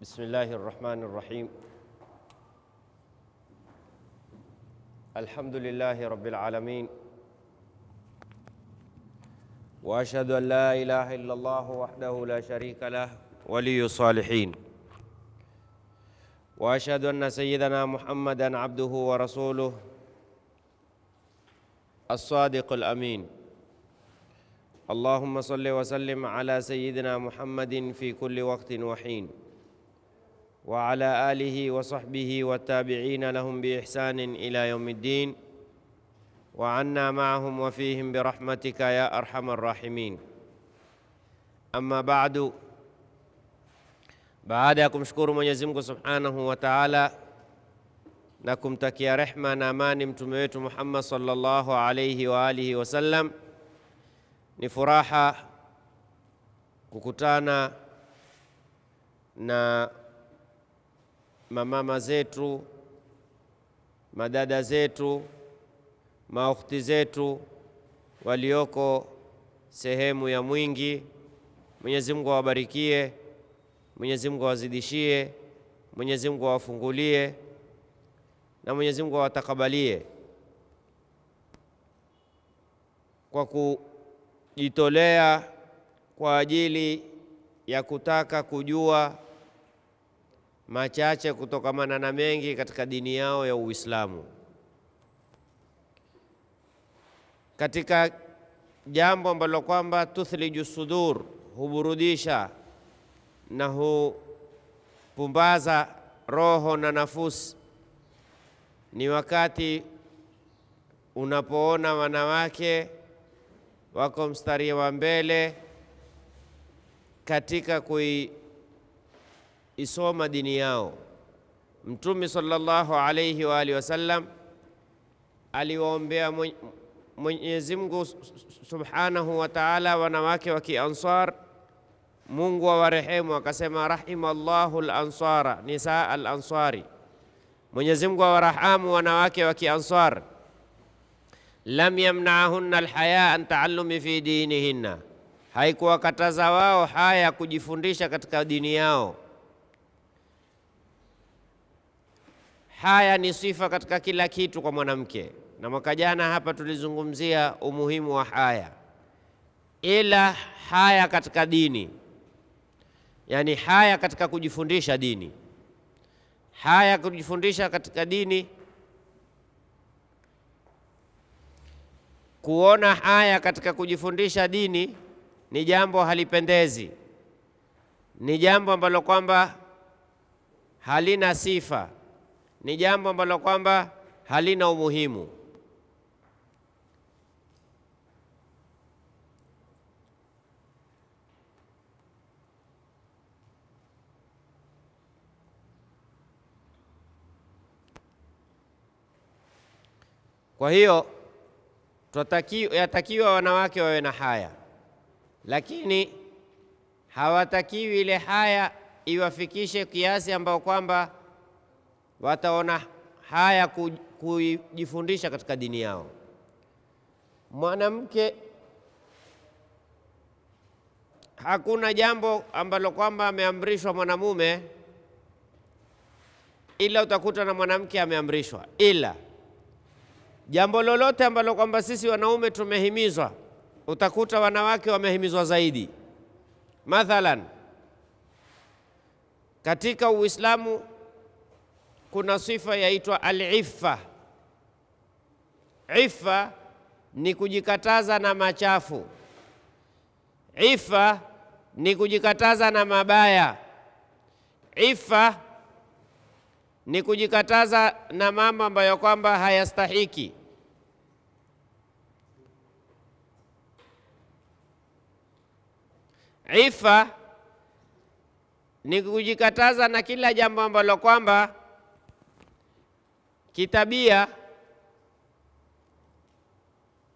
بسم الله الرحمن الرحيم الحمد لله رب العالمين واشهد ان لا اله الا الله وحده لا شريك له ولي الصالحين واشهد ان سيدنا محمدا عبده ورسوله الصادق الامين اللهم صل وسلم على سيدنا محمد في كل وقت وحين وعلى اله وصحبه والتابعين لهم باحسان الى يوم الدين وعنا معهم وفيهم برحمتك يا ارحم الراحمين اما بعد baada ya kumshukuru Mwenyezi Mungu Subhanahu wa Ta'ala na kumtakia rehma na amani mtume wetu Muhammad sallallahu alayhi wa alihi wasallam, ni furaha kukutana na mamama zetu, madada zetu, maukhti zetu walioko sehemu ya Mwingi. Mwenyezi Mungu awabarikie, Mwenyezi Mungu awazidishie, Mwenyezi Mungu awafungulie na Mwenyezi Mungu awatakabalie kwa kujitolea kwa ajili ya kutaka kujua machache kutokamana na mengi katika dini yao ya Uislamu. Katika jambo ambalo kwamba tuthliju sudur, huburudisha na hupumbaza roho na nafusi, ni wakati unapoona wanawake wako mstari wa mbele katika kui isoma dini yao. Mtume sallallahu alayhi wa alihi wasallam aliwaombea Mwenyezi Mungu subhanahu wa taala wanawake wa Kiansar, Mungu awarehemu, akasema rahimallahu al-ansara Nisa al-ansari, Mwenyezi Mungu awarahamu wanawake wa Kiansar. Lam yamnaahunna alhaya an taallumi fi dinihinna, haikuwakataza wao haya kujifundisha katika dini yao Haya ni sifa katika kila kitu kwa mwanamke, na mwaka jana hapa tulizungumzia umuhimu wa haya, ila haya katika dini, yani haya katika kujifundisha dini, haya kujifundisha katika dini, kuona haya katika kujifundisha dini ni jambo halipendezi, ni jambo ambalo kwamba halina sifa ni jambo ambalo kwamba halina umuhimu. Kwa hiyo yatakiwa wanawake wawe na haya, lakini hawatakiwi ile haya iwafikishe kiasi ambao kwamba wataona haya kujifundisha katika dini yao. Mwanamke hakuna jambo ambalo kwamba ameamrishwa mwanamume, ila utakuta na mwanamke ameamrishwa, ila jambo lolote ambalo kwamba sisi wanaume tumehimizwa, utakuta wanawake wamehimizwa zaidi. Mathalan, katika Uislamu kuna sifa yaitwa al-iffa. Iffa ni kujikataza na machafu, iffa ni kujikataza na mabaya, iffa ni kujikataza na mambo ambayo kwamba hayastahiki. Ifa ni kujikataza na kila jambo ambalo kwamba kitabia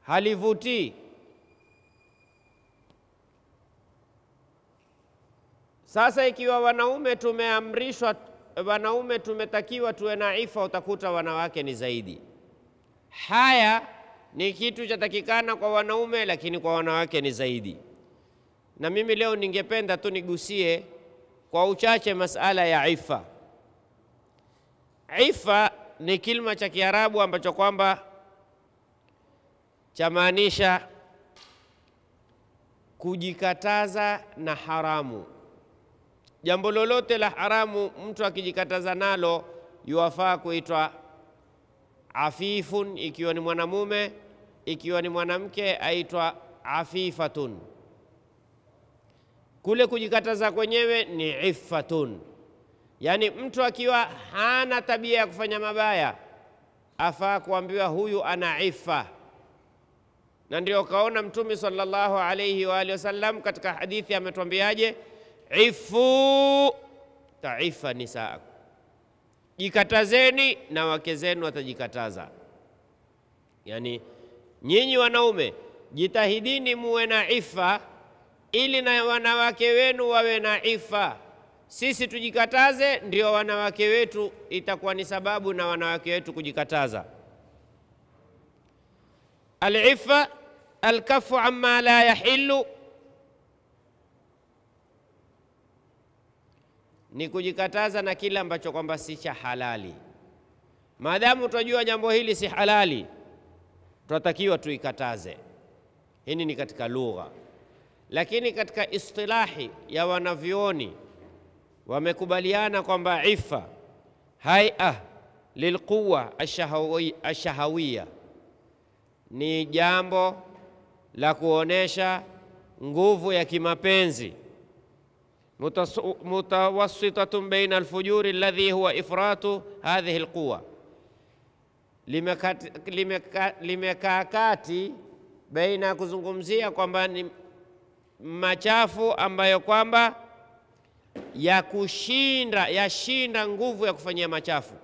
halivutii. Sasa ikiwa wanaume tumeamrishwa, wanaume tumetakiwa tuwe na ifa, utakuta wanawake ni zaidi. Haya ni kitu chatakikana kwa wanaume, lakini kwa wanawake ni zaidi. Na mimi leo ningependa tu nigusie kwa uchache masala ya ifa. Ifa ni kilma cha Kiarabu ambacho kwamba chamaanisha kujikataza na haramu. Jambo lolote la haramu mtu akijikataza nalo yuwafaa kuitwa afifun, ikiwa ni mwanamume, ikiwa ni mwanamke aitwa afifatun. Kule kujikataza kwenyewe ni iffatun Yaani mtu akiwa hana tabia ya kufanya mabaya afaa kuambiwa huyu ana ifa, na ndio kaona Mtume sallallahu alayhi wa alihi wasallam katika hadithi ametuambiaje, ifu taifa saa, jikatazeni na wake zenu watajikataza. Yaani nyinyi wanaume jitahidini muwe na ifa, ili na wanawake wenu wawe na ifa sisi tujikataze, ndio wanawake wetu itakuwa ni sababu na wanawake wetu kujikataza. Alifa alkafu amma la yahillu, ni kujikataza na kile ambacho kwamba si cha halali. Maadamu tunajua jambo hili si halali, tunatakiwa tuikataze. Hili ni katika lugha, lakini katika istilahi ya wanavyoni wamekubaliana kwamba ifa haia lilquwa ashahawiya ni jambo la kuonesha nguvu ya kimapenzi mutawasitatun baina alfujuri alladhi huwa ifratu hadhihi alquwa, limekaa limeka, limeka kati baina ya kuzungumzia kwamba ni machafu ambayo kwamba ya kushinda yashinda nguvu ya kufanyia machafu.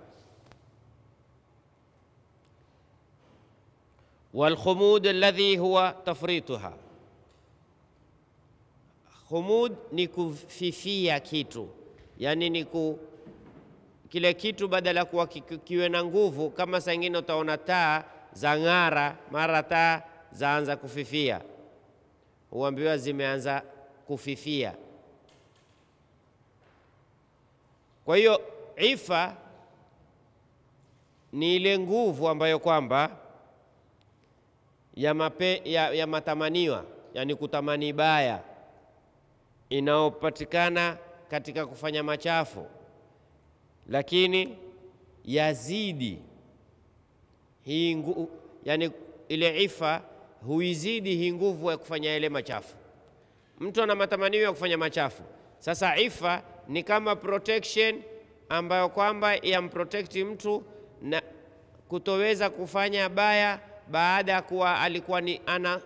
Walkhumud alladhi huwa tafrituha, khumud ni kufifia kitu, yani ni ku kile kitu badala kuwa kiwe na nguvu. Kama saa ingine utaona taa za ng'ara, mara taa zaanza kufifia, huambiwa zimeanza kufifia Kwa hiyo ifa ni ile nguvu ambayo kwamba ya, mape, ya, ya matamaniwa yani kutamani baya inayopatikana katika kufanya machafu, lakini yazidi hii ngu, yani ile ifa huizidi hii nguvu ya kufanya yale machafu. Mtu ana matamanio ya kufanya machafu, sasa ifa ni kama protection ambayo kwamba yamprotekti mtu na kutoweza kufanya baya baada ya kuwa alikuwa ni ana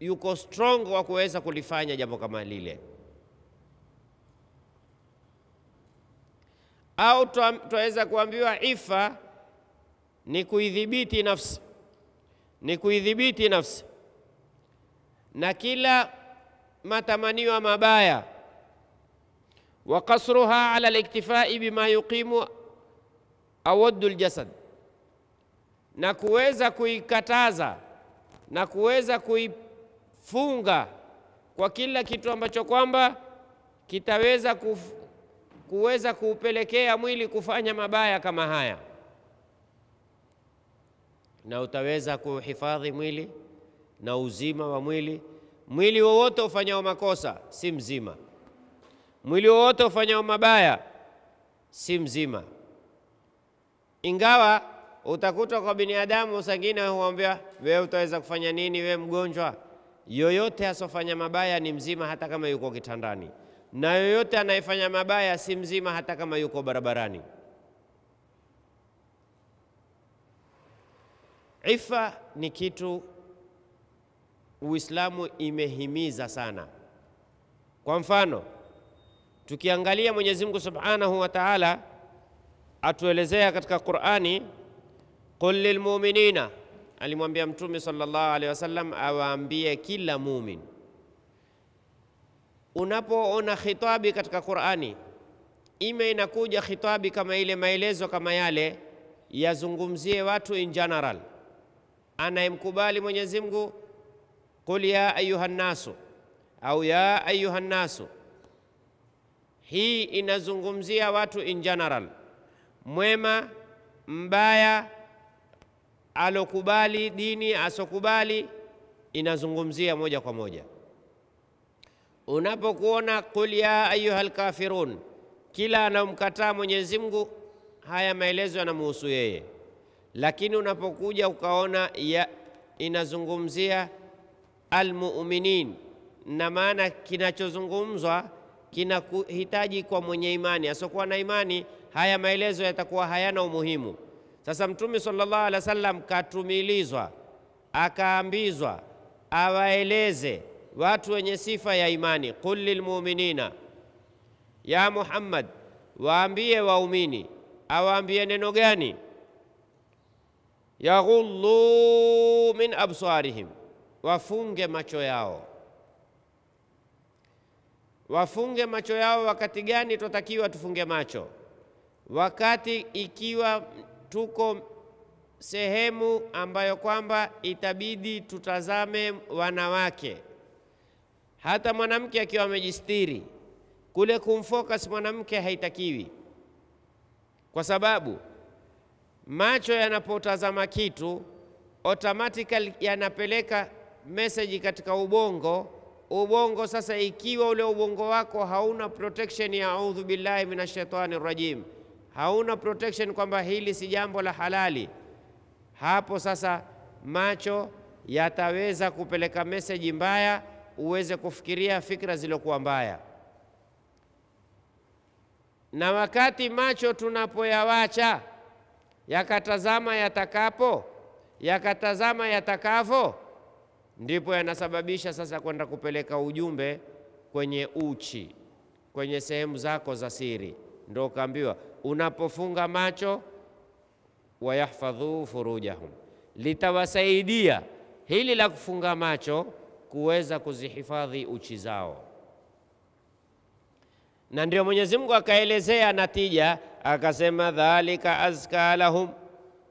yuko strong wa kuweza kulifanya jambo kama lile, au twaweza kuambiwa ifa ni kuidhibiti nafsi, ni kuidhibiti nafsi na kila matamanio mabaya wa qasruha ala liktifai bima yuqimu awaddu ljasad, na kuweza kuikataza na kuweza kuifunga kwa kila kitu ambacho kwamba kitaweza kuf, kuweza kuupelekea mwili kufanya mabaya kama haya, na utaweza kuhifadhi mwili na uzima wa mwili. Mwili wowote ufanyao makosa si mzima Mwili wowote ufanyao mabaya si mzima, ingawa utakutwa kwa binadamu sangine huambia we utaweza kufanya nini? we mgonjwa. Yoyote asofanya mabaya ni mzima, hata kama yuko kitandani, na yoyote anayefanya mabaya si mzima, hata kama yuko barabarani. Ifa ni kitu Uislamu imehimiza sana. Kwa mfano Tukiangalia Mwenyezi Mungu Subhanahu wa Ta'ala atuelezea katika Qur'ani, qul lilmuminina, alimwambia Mtume sallallahu alaihi wasallam awaambie kila mumin. Unapoona khitabi katika Qur'ani, ime inakuja khitabi kama ile, maelezo kama yale, yazungumzie watu in general, anayemkubali Mwenyezi Mungu, qul ya ayuha nnasu au ya ayuha nnasu hii inazungumzia watu in general, mwema, mbaya, alokubali dini, asokubali, inazungumzia moja kwa moja. Unapokuona qul ya ayuha lkafirun, kila anamkataa Mwenyezi Mungu, haya maelezo yanamuhusu yeye, lakini unapokuja ukaona ya, inazungumzia almuminin na maana kinachozungumzwa kinahitaji kwa mwenye imani. Asiokuwa na imani, haya maelezo yatakuwa hayana umuhimu. Sasa Mtume sallallahu alaihi wasallam katumilizwa, akaambizwa awaeleze watu wenye sifa ya imani, qul lilmuminina, ya Muhammad, waambie waumini. Awaambie neno gani? yaghullu min absarihim, wafunge macho yao Wafunge macho yao wakati gani? Twatakiwa tufunge macho wakati ikiwa tuko sehemu ambayo kwamba itabidi tutazame wanawake. Hata mwanamke akiwa amejistiri, kule kumfocus mwanamke haitakiwi, kwa sababu macho yanapotazama kitu automatically yanapeleka message katika ubongo ubongo sasa, ikiwa ule ubongo wako hauna protection ya audhu billahi minashaitani rajim, hauna protection kwamba hili si jambo la halali, hapo sasa macho yataweza kupeleka meseji mbaya, uweze kufikiria fikra zilizokuwa mbaya. Na wakati macho tunapoyawacha yakatazama yatakapo, yakatazama yatakavyo ndipo yanasababisha sasa kwenda kupeleka ujumbe kwenye uchi, kwenye sehemu zako za siri. Ndo ukaambiwa unapofunga macho, wayahfadhu furujahum, litawasaidia hili la kufunga macho kuweza kuzihifadhi uchi zao. Na ndio Mwenyezi Mungu akaelezea natija, akasema dhalika azka lahum,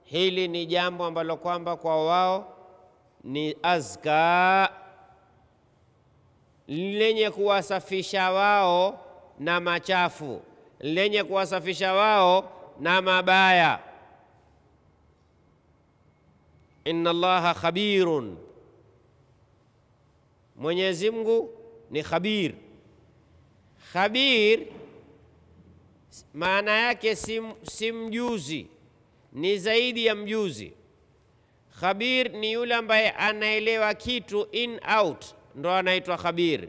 hili ni jambo ambalo kwamba kwa wao ni azka, lenye kuwasafisha wao na machafu, lenye kuwasafisha wao na mabaya. Inna Allaha khabirun, Mwenyezi Mungu ni khabir. Khabir maana yake si, si mjuzi, ni zaidi ya mjuzi Khabir ni yule ambaye anaelewa kitu in out, ndo anaitwa khabir.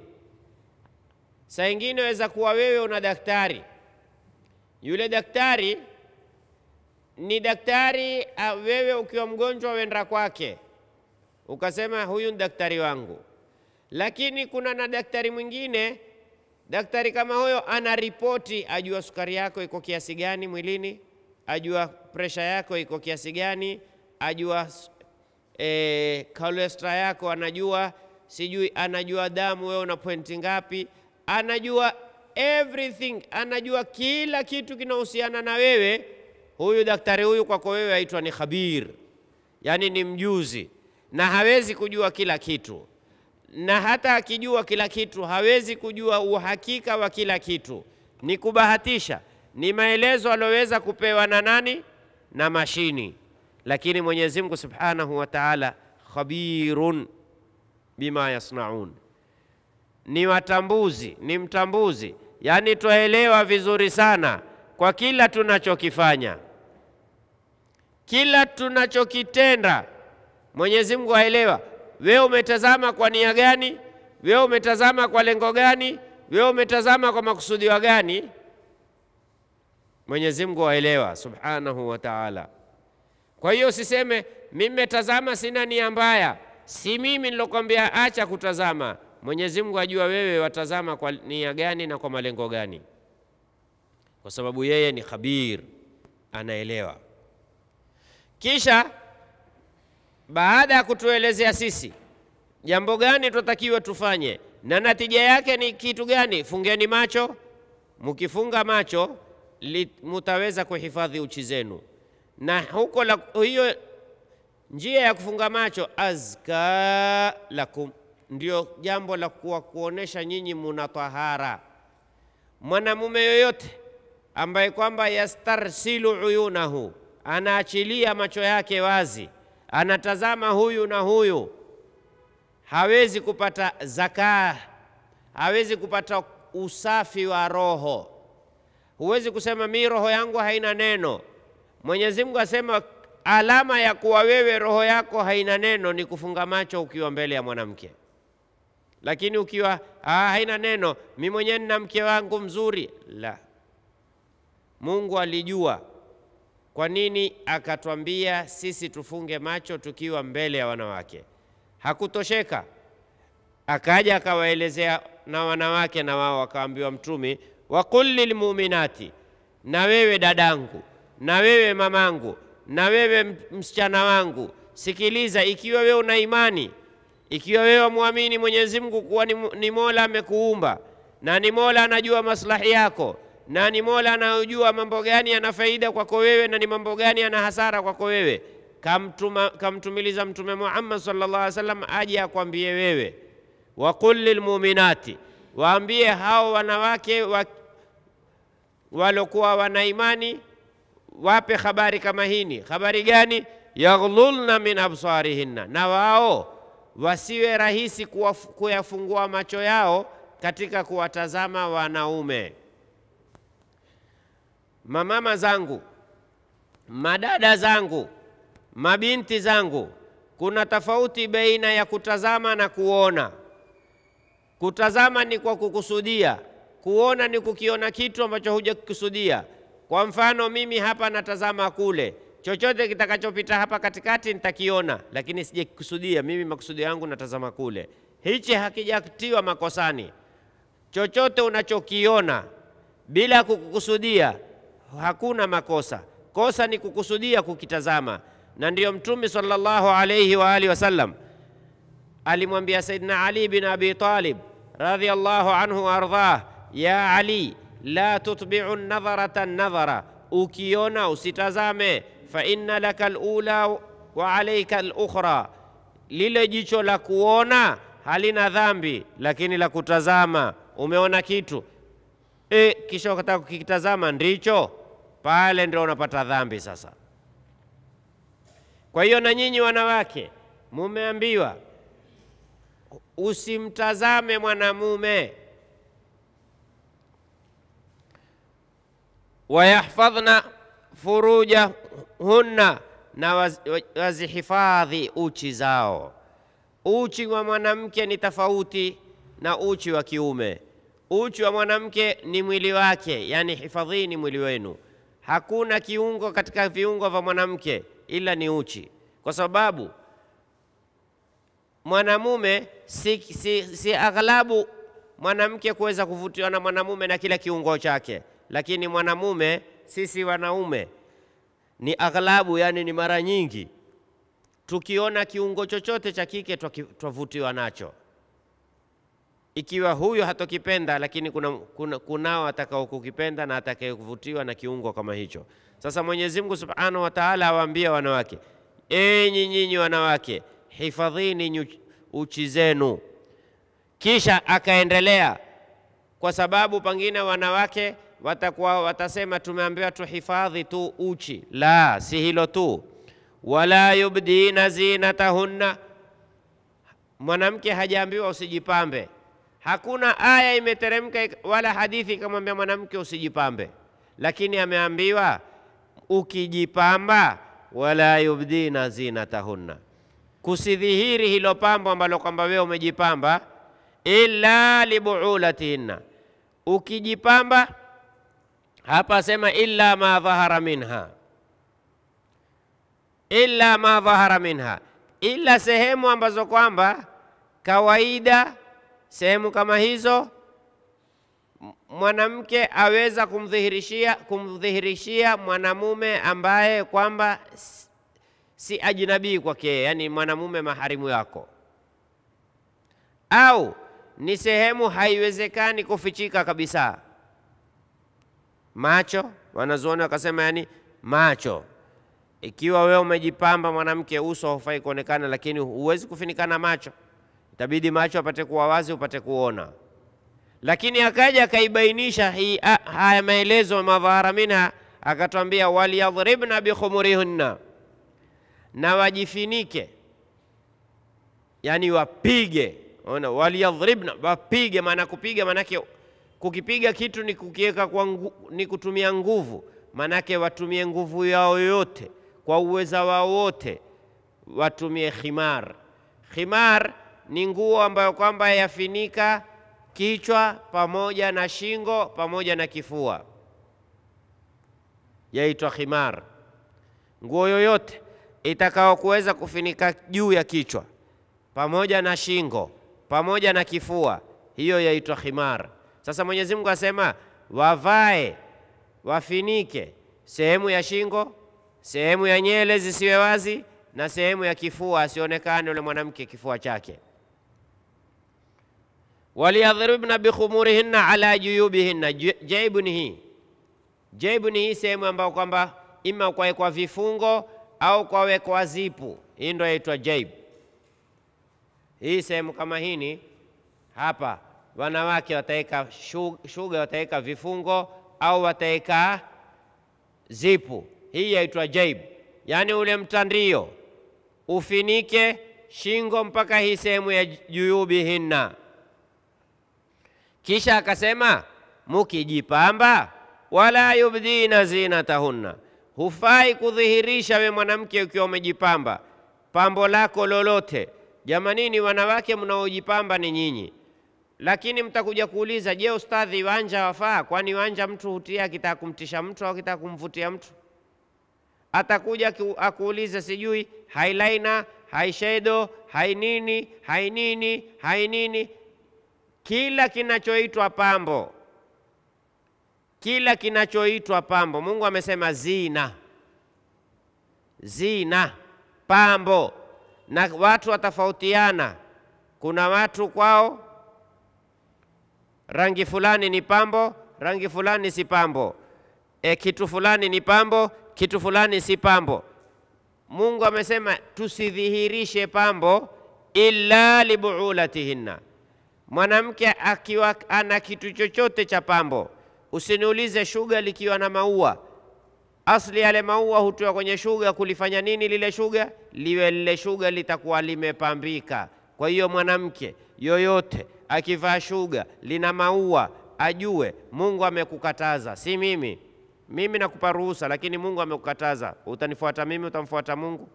Saa ingine waweza kuwa wewe una daktari, yule daktari ni daktari, wewe ukiwa mgonjwa wenda kwake ukasema huyu ni daktari wangu, lakini kuna na daktari mwingine Daktari kama huyo ana ripoti, ajua sukari yako iko kiasi gani mwilini, ajua presha yako iko kiasi gani, ajua e, kalestra yako anajua, sijui anajua damu wewe una pointi ngapi, anajua everything, anajua kila kitu kinahusiana na wewe. Huyu daktari huyu kwako wewe aitwa ni khabir, yani ni mjuzi, na hawezi kujua kila kitu, na hata akijua kila kitu hawezi kujua uhakika wa kila kitu, ni kubahatisha, ni maelezo aliyoweza kupewa na nani na mashini lakini Mwenyezi Mungu Subhanahu wa Ta'ala khabirun bima yasnaun, ni watambuzi, ni mtambuzi, yaani twaelewa vizuri sana kwa kila tunachokifanya, kila tunachokitenda Mwenyezi Mungu aelewa. Wewe umetazama kwa nia gani? Wewe umetazama kwa lengo gani? Wewe umetazama kwa makusudiwa gani? Mwenyezi Mungu aelewa, subhanahu wa Ta'ala. Kwa hiyo usiseme mimetazama, sina nia mbaya. Si mimi nilokwambia acha kutazama. Mwenyezi Mungu ajua wewe watazama kwa nia gani na kwa malengo gani, kwa sababu yeye ni khabir, anaelewa. Kisha baada ya kutuelezea sisi jambo gani tutakiwa tufanye na natija yake ni kitu gani, fungeni macho. Mkifunga macho mutaweza kuhifadhi uchi zenu na huko la, hiyo njia ya kufunga macho azka lakum, ndio jambo la kuwa kuonesha nyinyi muna tahara. Mwanamume yoyote ambaye kwamba yastarsilu uyunahu, anaachilia macho yake wazi, anatazama huyu na huyu, hawezi kupata zaka, hawezi kupata usafi wa roho. Huwezi kusema mi roho yangu haina neno Mwenyezi Mungu asema alama ya kuwa wewe roho yako haina neno ni kufunga macho ukiwa mbele ya mwanamke, lakini ukiwa ah, haina neno, mi mwenyewe nina mke wangu mzuri. La, Mungu alijua. Kwa nini akatwambia sisi tufunge macho tukiwa mbele ya wanawake? Hakutosheka, akaja akawaelezea na wanawake, na wao wakaambiwa Mtume, waqul lilmuminati, na wewe dadangu na wewe mamangu, na wewe msichana wangu, sikiliza, ikiwa wewe una imani, ikiwa wewe muamini Mwenyezi Mungu kuwa ni, ni Mola amekuumba na ni Mola anajua maslahi yako na ni Mola anayojua mambo gani yana faida kwako wewe na ni mambo gani yana hasara kwako wewe, kamtuma, kamtumiliza Mtume Muhammad sallallahu alaihi wasallam aje akwambie wewe, waqul lilmuminati, waambie hao wanawake wa, walokuwa wana imani wape habari kama hini. Habari gani? yaghlulna min absarihinna, na wao wasiwe rahisi kuyafungua macho yao katika kuwatazama wanaume. Mamama zangu, madada zangu, mabinti zangu, kuna tofauti baina ya kutazama na kuona. Kutazama ni kwa kukusudia, kuona ni kukiona kitu ambacho hujakikusudia. Kwa mfano mimi hapa natazama kule, chochote kitakachopita hapa katikati nitakiona, lakini sijakikusudia. Mimi makusudi yangu natazama kule, hichi hakijatiwa makosani. Chochote unachokiona bila kukusudia hakuna makosa. Kosa ni kukusudia kukitazama, na ndiyo Mtume sallallahu alayhi wa alihi wasallam alimwambia Saidina Ali bin Abi Talib radhiyallahu anhu ardhah, ya Ali, la tutbi'u nadharata nadhara, ukiona usitazame. Fa inna laka lula wa alaika lukhra lile jicho la kuona halina dhambi, lakini la kutazama, umeona kitu e, kisha ukataka kukitazama ndicho pale ndio unapata dhambi sasa. Kwa hiyo na nyinyi wanawake mumeambiwa usimtazame mwanamume wayahfadhna furujahunna, na wazihifadhi uchi zao. Uchi wa mwanamke ni tofauti na uchi wa kiume. Uchi wa mwanamke ni mwili wake, yani hifadhini mwili wenu. Hakuna kiungo katika viungo vya mwanamke ila ni uchi, kwa sababu mwanamume si, si, si aghlabu mwanamke kuweza kuvutiwa na mwanamume na kila kiungo chake lakini mwanamume sisi wanaume ni aghlabu, yani ni mara nyingi tukiona kiungo chochote cha kike twavutiwa nacho, ikiwa huyo hatokipenda, lakini kuna, kuna, kunao atakao kukipenda na atakayekuvutiwa na kiungo kama hicho. Sasa Mwenyezi Mungu Subhanahu wa Ta'ala awaambia wanawake, enyi nyinyi wanawake, hifadhini uchi zenu. Kisha akaendelea kwa sababu pangine wanawake watakuwa watasema tumeambiwa tuhifadhi tu uchi. La, si hilo tu, wala yubdina zinatahunna. Mwanamke hajaambiwa usijipambe. Hakuna aya imeteremka wala hadithi ikamwambia mwanamke usijipambe, lakini ameambiwa ukijipamba, wala yubdina zinatahunna, kusidhihiri hilo pambo ambalo kwamba wewe umejipamba, illa libuulatihinna, ukijipamba hapa sema illa ma dhahara minha, illa ma dhahara minha, ila sehemu ambazo kwamba kawaida sehemu kama hizo mwanamke aweza kumdhihirishia kumdhihirishia mwanamume ambaye kwamba si ajnabii kwake, yani mwanamume maharimu yako, au ni sehemu haiwezekani kufichika kabisa macho. Wanazuoni wakasema yani macho, ikiwa wewe umejipamba mwanamke, uso haufai kuonekana, lakini huwezi kufinikana macho, itabidi macho apate kuwa wazi, upate kuona. Lakini akaja akaibainisha ah, haya maelezo madhahara minha, akatwambia waliyadhribna bikhumurihunna, na wajifinike, yani wapige. Ona, waliyadhribna, wapige. Maana kupiga maanake Kukipiga kitu ni kukiweka kwa ngu, ni kutumia nguvu, manake watumie nguvu yao yote kwa uweza wao wote, watumie khimar. Khimar ni nguo ambayo kwamba yafinika kichwa pamoja na shingo pamoja na kifua, yaitwa khimar. Nguo yoyote itakao kuweza kufinika juu ya kichwa pamoja na shingo pamoja na kifua, hiyo yaitwa khimar. Sasa Mwenyezi Mungu asema wavae, wafinike sehemu ya shingo, sehemu ya nyele zisiwe wazi, na sehemu ya kifua, asionekane yule mwanamke kifua chake. Waliyadhribna bikhumurihinna ala juyubihinna. Jaibu ni hii, jaibu ni hii sehemu ambayo kwamba ima kwawekwa vifungo au kwawekwa zipu, hii ndio yaitwa jaibu. Hii sehemu kama hini hapa wanawake wataweka shuga, wataweka vifungo au wataweka zipu. Hii yaitwa jaib, yaani ule mtandio ufinike shingo mpaka hii sehemu ya juyubihinna. Kisha akasema mukijipamba, wala yubdina zinatahunna, hufai kudhihirisha we mwanamke ukiwa umejipamba pambo lako lolote. Jamanini, wanawake mnaojipamba ni nyinyi lakini mtakuja kuuliza, je, ustadhi, wanja wafaa? Kwani wanja mtu hutia akitaka kumtisha mtu au akitaka kumvutia mtu? Atakuja akuulize sijui hailaina haishedo, hainini, hainini, hainini, kila kinachoitwa pambo, kila kinachoitwa pambo. Mungu amesema zina, zina, pambo, na watu watafautiana. Kuna watu kwao rangi fulani ni pambo, rangi fulani si pambo, e, kitu fulani ni pambo, kitu fulani si pambo. Mungu amesema tusidhihirishe pambo illa libuulatihinna, mwanamke akiwa ana kitu chochote cha pambo. Usiniulize shuga likiwa na maua, asli yale maua hutoa kwenye shuga kulifanya nini? Lile shuga liwe lile shuga litakuwa limepambika. Kwa hiyo mwanamke yoyote akivaa shuga lina maua, ajue Mungu amekukataza, si mimi. Mimi nakupa ruhusa, lakini Mungu amekukataza. Utanifuata mimi? Utamfuata Mungu?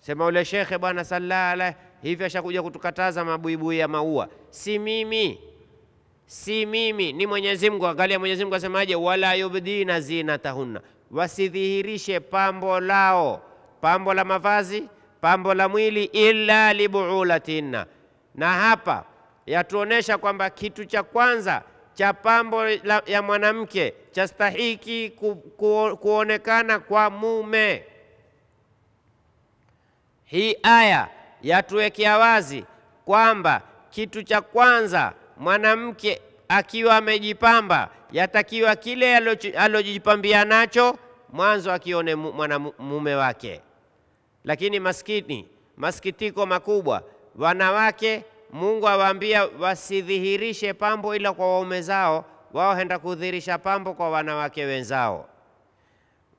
Sema ule shekhe bwana salala hivi ashakuja kutukataza mabuibui ya maua, si mimi, si mimi, ni Mwenyezi Mungu. Angalia Mwenyezi Mungu asemaje, wala yubdina zinatahunna, wasidhihirishe pambo lao, pambo la mavazi, pambo la mwili, illa libuulatinna na hapa yatuonesha kwamba kitu cha kwanza cha pambo la, ya mwanamke chastahiki ku, ku, kuonekana kwa mume. Hii aya yatuwekea wazi kwamba kitu cha kwanza mwanamke akiwa amejipamba yatakiwa kile alojipambia nacho mwanzo akione mwanamume wake. Lakini maskini, masikitiko makubwa wanawake Mungu awaambia wasidhihirishe pambo ila kwa waume zao, wao henda kudhihirisha pambo kwa wanawake wenzao.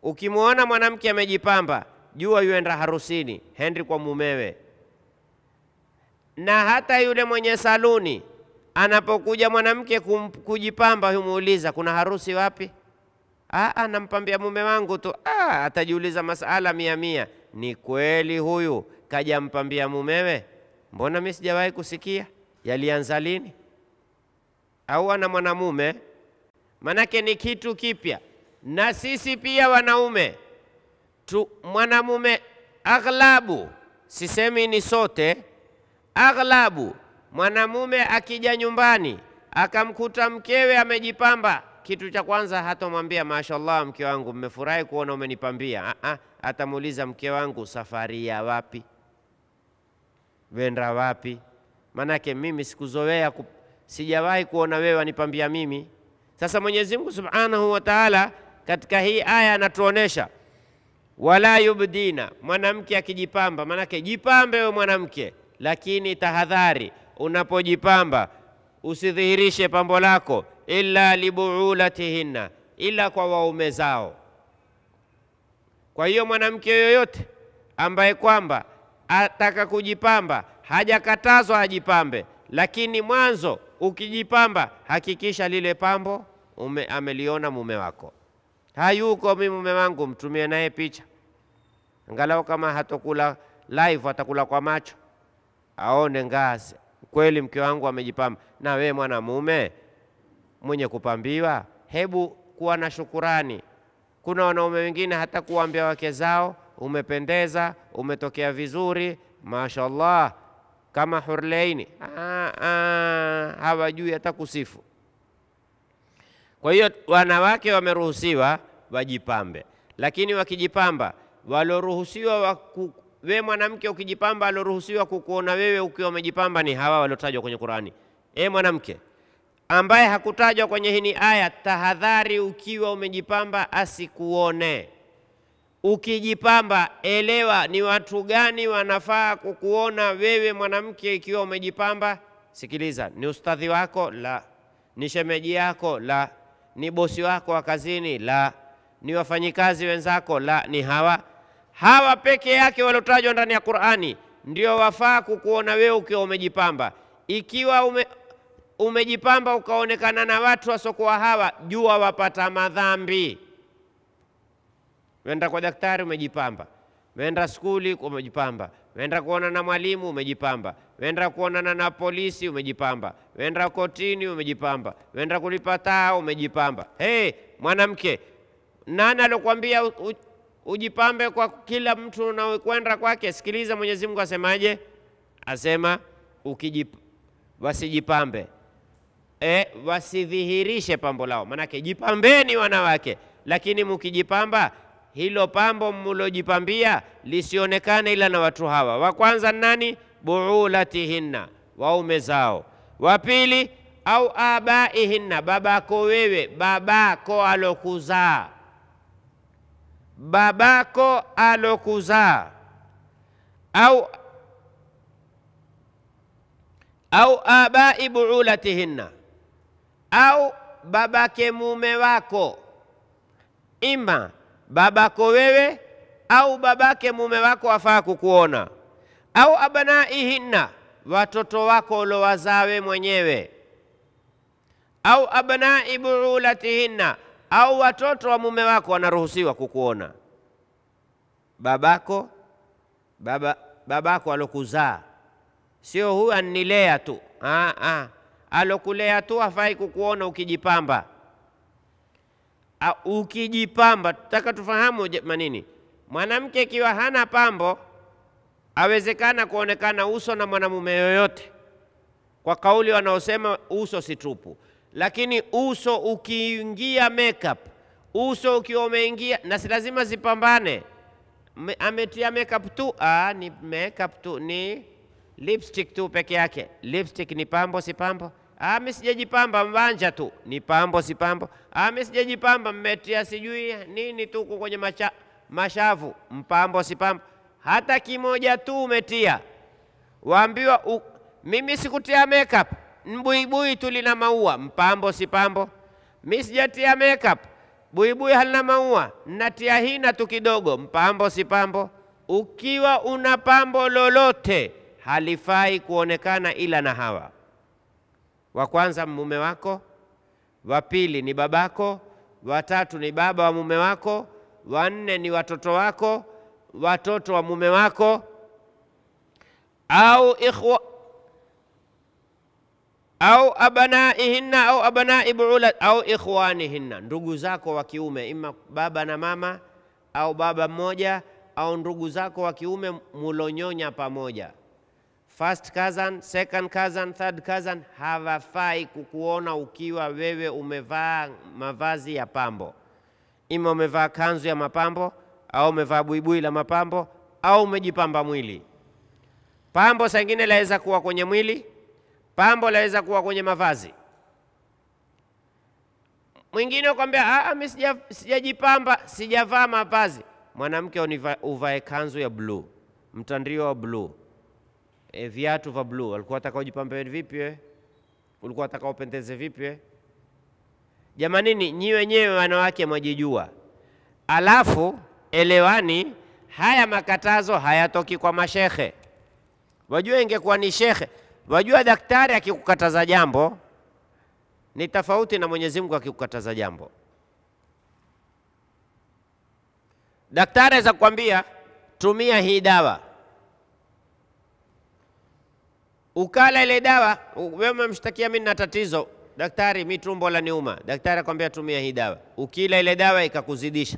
Ukimwona mwanamke amejipamba, jua yuenda harusini, hendi kwa mumewe. Na hata yule mwenye saluni anapokuja mwanamke kujipamba, humuuliza kuna harusi wapi? Ah, ah, nampambia mume wangu tu. Ah, atajiuliza masala mia mia, ni kweli huyu kaja mpambia mumewe? mbona mimi sijawahi kusikia? Yalianza lini? Au ana mwanamume? Manake ni kitu kipya. Na sisi pia wanaume tu, mwanamume aghlabu, sisemi ni sote, aghlabu mwanamume akija nyumbani akamkuta mkewe amejipamba, kitu cha kwanza hatamwambia mashallah, mke wangu, mmefurahi kuona umenipambia. Ah, ah, atamuuliza mke wangu, safari ya wapi? wenda wapi? Manake mimi sikuzoea, sijawahi kuona wewe wanipambia mimi. Sasa Mwenyezi Mungu Subhanahu wa Ta'ala katika hii aya anatuonesha wala yubdina, mwanamke akijipamba. Manake jipambe wewe mwanamke, lakini tahadhari, unapojipamba usidhihirishe pambo lako illa libuulatihinna, ila kwa waume zao. Kwa hiyo mwanamke yoyote ambaye kwamba ataka kujipamba, hajakatazwa ajipambe, lakini mwanzo ukijipamba, hakikisha lile pambo ume, ameliona mume wako. Hayuko mi mume wangu, mtumie naye picha, angalau kama hatokula live atakula kwa macho, aone ngazi kweli mke wangu amejipamba. Na wewe mwanamume mwenye kupambiwa, hebu kuwa na shukurani. Kuna wanaume wengine hata kuwaambia wake zao umependeza, umetokea vizuri, mashallah kama Hurlaini. Ah, ah, hawajui hata kusifu. Kwa hiyo wanawake wameruhusiwa wajipambe, lakini wakijipamba, walioruhusiwa we mwanamke ukijipamba, alioruhusiwa kukuona wewe ukiwa umejipamba ni hawa waliotajwa kwenye Qur'ani. E mwanamke ambaye hakutajwa kwenye hii aya, tahadhari, ukiwa umejipamba asikuone. Ukijipamba elewa ni watu gani wanafaa kukuona wewe mwanamke ikiwa umejipamba. Sikiliza, ni ustadhi wako? La. Ni shemeji yako? La. Ni bosi wako wa kazini? La. Ni wafanyikazi wenzako? La. Ni hawa hawa peke yake waliotajwa ndani ya Qur'ani ndio wafaa kukuona wewe ukiwa umejipamba. Ikiwa ume, umejipamba ukaonekana na watu wasokuwa hawa, jua wapata madhambi. Umeenda kwa daktari umejipamba, umeenda skuli umejipamba, umeenda kuona na mwalimu umejipamba, umeenda kuonana na polisi umejipamba, umeenda kotini umejipamba, umeenda kulipa taa umejipamba. Hey, mwanamke, nani alokuambia ujipambe kwa kila mtu unaokwenda kwake? Sikiliza Mwenyezi Mungu asemaje? Asema ukijip, wasijipambe e, wasidhihirishe pambo lao. Manake jipambeni wanawake, lakini mukijipamba hilo pambo mlojipambia lisionekane ila na watu hawa. Wa kwanza nani? Buulatihinna, waume zao. Wa pili au abaihinna, babako wewe, babako alokuzaa, babako alokuzaa au au abai buulatihinna, au babake mume wako, ima babako wewe au babake mume wako afaa kukuona, au abnaihinna, watoto wako ulowazawe mwenyewe, au abnai buulatihinna, au watoto wa mume wako wanaruhusiwa kukuona. Babako baba, babako alokuzaa, sio huyu annilea tu. Ah, ah, alokulea tu afai kukuona ukijipamba ukijipamba, tutaka tufahamu manini, mwanamke akiwa hana pambo awezekana kuonekana uso na mwanamume yoyote, kwa kauli wanaosema uso si tupu, lakini uso ukiingia makeup, uso ukiwa umeingia, na si lazima zipambane. Ametia makeup tu, aa, ni makeup tu, ni lipstick tu peke yake. Lipstick ni pambo, si pambo? mimi ah, sijajipamba mvanja tu ni pambo si pambo. Mimi ah, sijajipamba mmetia sijui nini tu kwenye macha, mashavu mpambo si pambo. Hata kimoja tu umetia. Waambiwa u, mimi sikutia makeup, mbuibui tu lina maua, mpambo si pambo. Mimi sijatia makeup, buibui halina maua, natia hina tu kidogo, mpambo si pambo. Ukiwa una pambo lolote halifai kuonekana ila na hawa wa kwanza mume wako, wa pili ni babako, wa tatu ni baba wa mume wako, wa nne ni watoto wako, watoto wa mume wako au ikhwa au abanaihinna au abanai buula au ikhwanihinna, ndugu zako wa kiume, ima baba na mama au baba mmoja au ndugu zako wa kiume mulonyonya pamoja first cousin, second cousin, third cousin hawafai kukuona ukiwa wewe umevaa mavazi ya pambo, ima umevaa kanzu ya mapambo au umevaa buibui la mapambo au umejipamba mwili. Pambo saa laweza kuwa kwenye mwili, pambo laweza kuwa kwenye mavazi. Mwingine ukwambia ah, mi sijajipamba, sija sijavaa mavazi. Mwanamke uvae kanzu ya bluu, mtandio wa bluu e, viatu vya bluu, alikuwa ataka ujipambe vipi wewe? Eh? Ulikuwa ataka upendeze vipi wewe? Eh? Jamanini, nyi wenyewe wanawake mwajijua. Alafu elewani, haya makatazo hayatoki kwa mashekhe. Wajua ingekuwa ni shehe wajua daktari akikukataza jambo ni tofauti na Mwenyezi Mungu akikukataza jambo. Daktari aweza kukwambia tumia hii dawa ukala ile dawa, wewe umemshtakia mimi na tatizo daktari, mi tumbo la niuma, daktari akwambia tumia hii dawa, ukila ile dawa ikakuzidisha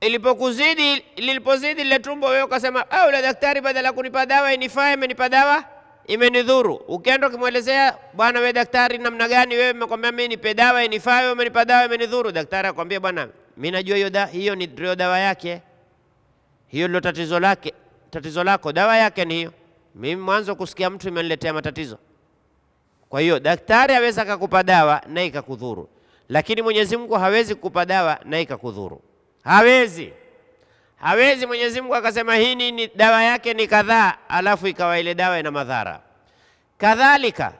ilipokuzidi lilipozidi lile tumbo, wewe ukasema ah yule daktari, badala ya kunipa dawa inifaa, imenipa dawa imenidhuru. Ukienda ukimwelezea bwana, wewe daktari, namna gani wewe umekwambia mimi nipe dawa inifaa, wewe umenipa dawa imenidhuru. Daktari akwambia bwana, mimi najua hiyo hiyo ndio dawa yake, hiyo ndio tatizo lake, tatizo lako, dawa yake ni hiyo. Mimi mwanzo kusikia mtu imeniletea matatizo. Kwa hiyo daktari aweza akakupa dawa na ikakudhuru, lakini Mwenyezi Mungu hawezi kukupa dawa na ikakudhuru, hawezi hawezi. Mwenyezi Mungu akasema hii ni dawa yake ni kadhaa, alafu ikawa ile dawa ina madhara. Kadhalika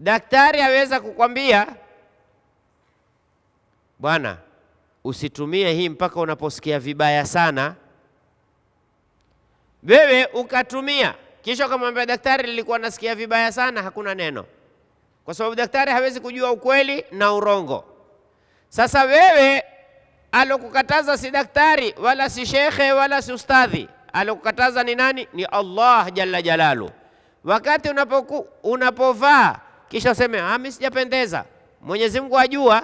daktari aweza kukwambia bwana, usitumie hii mpaka unaposikia vibaya sana wewe ukatumia, kisha ukamwambia daktari, nilikuwa nasikia vibaya sana, hakuna neno, kwa sababu daktari hawezi kujua ukweli na urongo. Sasa wewe alokukataza si daktari wala si shekhe wala si ustadhi, alokukataza ni nani? Ni Allah jalla jalalu. Wakati unapoku, unapovaa kisha useme ah, mimi sijapendeza, Mwenyezi Mungu ajua,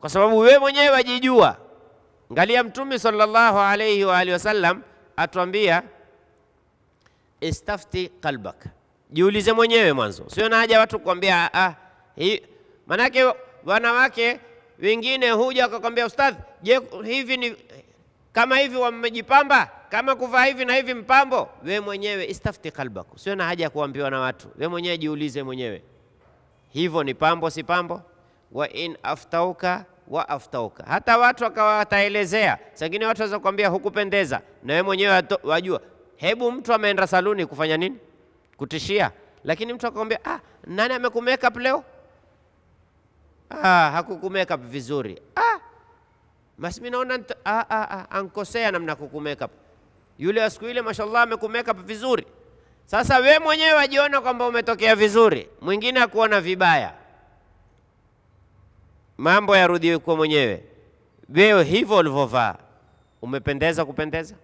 kwa sababu wewe mwenyewe wajijua. Angalia Mtume sallallahu alayhi wa alihi wasallam atuambia istafti qalbak, jiulize mwenyewe mwanzo, sio na haja watu kukwambia ah, ah hii. Manake wanawake wengine huja wakakwambia ustadh, je, hivi ni kama hivi wamejipamba kama kuvaa hivi na hivi mpambo? We mwenyewe istafti qalbak, sio na haja ya kuambiwa na watu. We mwenyewe jiulize mwenyewe, hivyo ni pambo si pambo? wa in aftauka wa aftauka, hata watu akawa wataelezea. Sangine watu waweza kukwambia hukupendeza, na we mwenyewe wajua Hebu mtu ameenda saluni kufanya nini? Kutishia. Lakini mtu akamwambia ah, nani amekumekeup leo? Ah, hakukumekeup vizuri. Ah, basi mimi naona ah, ah, ah, ankosea namna kukumekeup. Yule wa siku ile mashallah amekumekeup vizuri. Sasa we mwenyewe wajiona kwamba umetokea vizuri, mwingine akuona vibaya, mambo yarudiwe kwa mwenyewe. Wewe hivyo ulivyovaa umependeza kupendeza